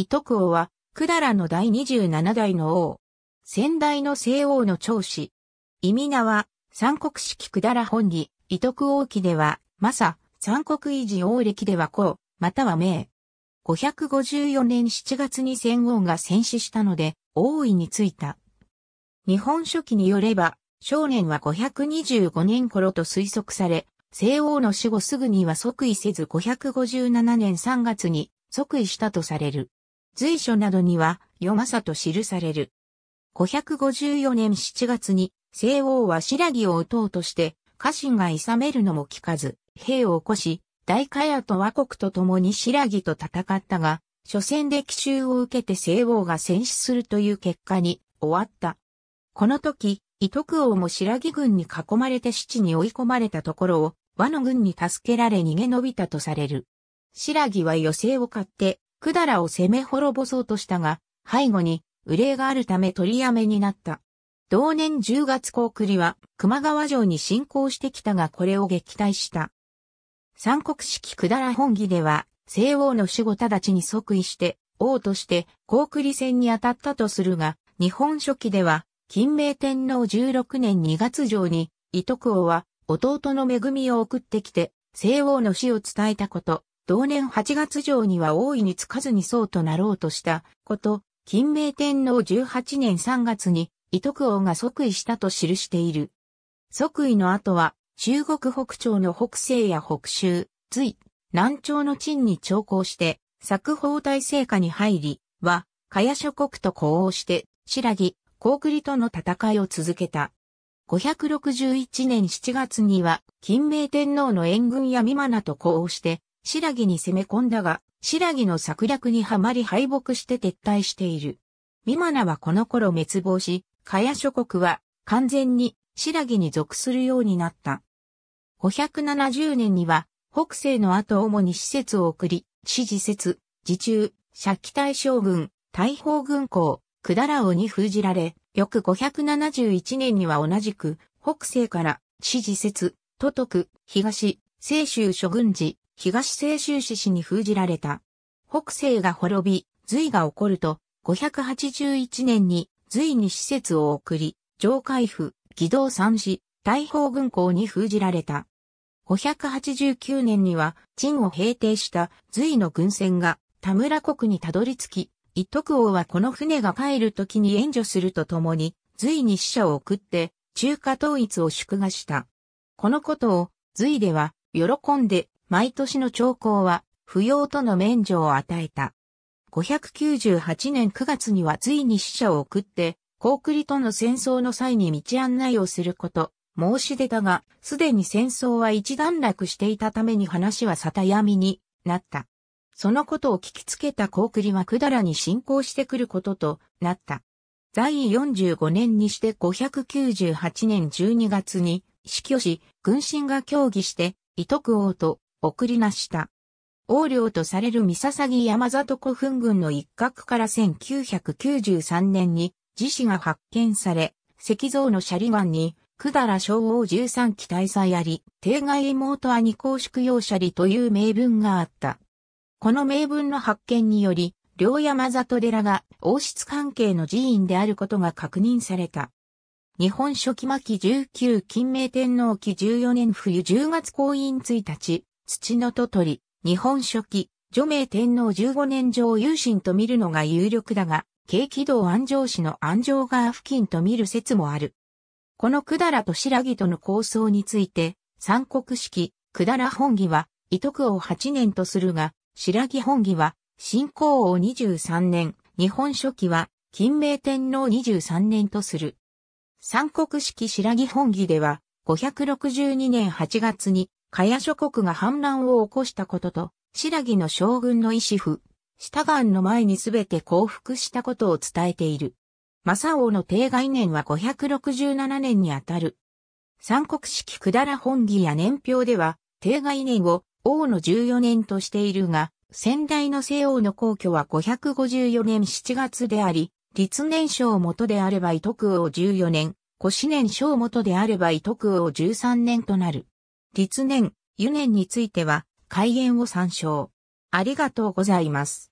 伊徳王は、百済の第27代の王。先代の西王の長子。意味名は、三国式百済本義、伊徳王記では、まさ、三国維持王歴では公、または名。554年7月に戦王が戦死したので、王位についた。日本書紀によれば、少年は525年頃と推測され、西王の死後すぐには即位せず557年3月に即位したとされる。随所などには、読まさと記される。554年7月に、西王は白木を打とうとして、家臣がさめるのも聞かず、兵を起こし、大火屋と和国と共に白木と戦ったが、初戦で奇襲を受けて西王が戦死するという結果に終わった。この時、伊徳王も白木軍に囲まれて七に追い込まれたところを、和の軍に助けられ逃げ延びたとされる。白木は余勢を買って、百済を攻め滅ぼそうとしたが、背後に憂いがあるため取りやめになった。同年10月高栗は熊川城に侵攻してきたがこれを撃退した。三国式百済本義では、西欧の守護直ちに即位して、王として高栗戦に当たったとするが、日本初期では、金明天皇16年2月城に、伊徳王は弟の恵みを送ってきて、西欧の死を伝えたこと、同年8月上には大いにつかずにそうとなろうとしたこと、金明天皇18年3月に、伊徳王が即位したと記している。即位の後は、中国北朝の北西や北州、隋、南朝の陳に調校して、作法体制下に入り、は、茅諸国と呼応して、白木、高栗との戦いを続けた。561年7月には、金明天皇の援軍や美マナと呼応して、白木に攻め込んだが、白木の策略にはまり敗北して撤退している。ミマナはこの頃滅亡し、カヤ諸国は完全に白木に属するようになった。570年には、北西の後主に施設を送り、支持説、自中、借機大将軍、大砲軍港、くだらをに封じられ、翌571年には同じく、北西から、支持説、都督、東、西州諸軍事、東清州市市に封じられた。北西が滅び、隋が起こると、581年に隋に施設を送り、上海府、義堂三市、大砲軍港に封じられた。589年には、陳を平定した隋の軍船が田村国にたどり着き、一徳王はこの船が帰る時に援助するとともに、隋に死者を送って、中華統一を祝賀した。このことを、隋では、喜んで、毎年の朝貢は、不要との免除を与えた。598年9月にはついに死者を送って、コークリとの戦争の際に道案内をすること、申し出たが、すでに戦争は一段落していたために話はさたやみになった。そのことを聞きつけたコークリはだらに進行してくることとなった。在位45年にして598年12月に死去し、軍神が協議して、伊徳王と送りなした。王領とされる三笹木山里古墳群の一角から1993年に自死が発見され、石像の斜里岩に、百済昭王13期大祭あり、帝外妹兄公祝用斜里という名分があった。この名分の発見により、両山里寺が王室関係の寺院であることが確認された。日本初期末期19金明天皇期14年冬10月公院1日、土のととり、日本書期、除名天皇15年上有心と見るのが有力だが、景気道安城市の安城川付近と見る説もある。この百済と白木との構想について、三国式、百済本義は、伊徳を8年とするが、白木本義は、新皇王23年、日本書期は、金明天皇23年とする。三国式白木本義では、562年8月にカヤ諸国が反乱を起こしたことと、白木の将軍の意志府、下岸の前にすべて降伏したことを伝えている。正王の定概年は567年にあたる。三国式くだら本義や年表では、定概年を王の14年としているが、先代の西王の皇居は554年7月であり、立年賞元であれば伊徳王14年、古四年賞元であれば伊徳王13年となる。立年、油年については、開演を参照。ありがとうございます。